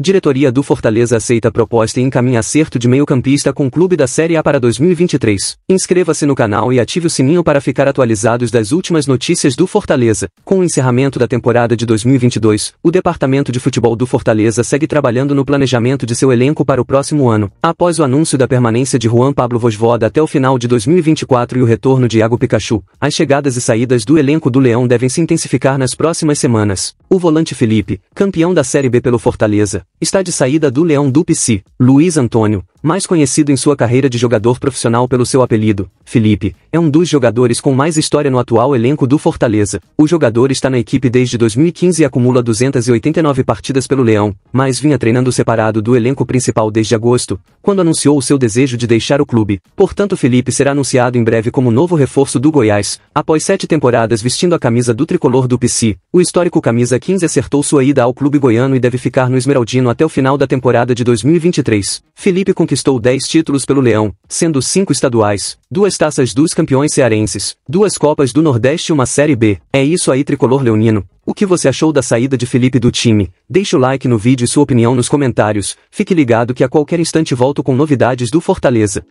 Diretoria do Fortaleza aceita a proposta e encaminha acerto de meio-campista com o clube da Série A para 2023. Inscreva-se no canal e ative o sininho para ficar atualizados das últimas notícias do Fortaleza. Com o encerramento da temporada de 2022, o Departamento de Futebol do Fortaleza segue trabalhando no planejamento de seu elenco para o próximo ano. Após o anúncio da permanência de Juan Pablo Vosvoda até o final de 2024 e o retorno de Iago Pikachu, as chegadas e saídas do elenco do Leão devem se intensificar nas próximas semanas. O volante Felipe, campeão da Série B pelo Fortaleza, está de saída do Leão Dupici, Luiz Antônio, mais conhecido em sua carreira de jogador profissional pelo seu apelido, Felipe, é um dos jogadores com mais história no atual elenco do Fortaleza. O jogador está na equipe desde 2015 e acumula 289 partidas pelo Leão, mas vinha treinando separado do elenco principal desde agosto, quando anunciou o seu desejo de deixar o clube. Portanto, Felipe será anunciado em breve como novo reforço do Goiás. Após sete temporadas vestindo a camisa do tricolor do PC, o histórico camisa 15 acertou sua ida ao clube goiano e deve ficar no Esmeraldino até o final da temporada de 2023. Felipe conquistou 10 títulos pelo Leão, sendo 5 estaduais, duas taças dos campeões cearenses, duas Copas do Nordeste e uma Série B. É isso aí, tricolor leonino. O que você achou da saída de Felipe do time? Deixe o like no vídeo e sua opinião nos comentários. Fique ligado que a qualquer instante volto com novidades do Fortaleza.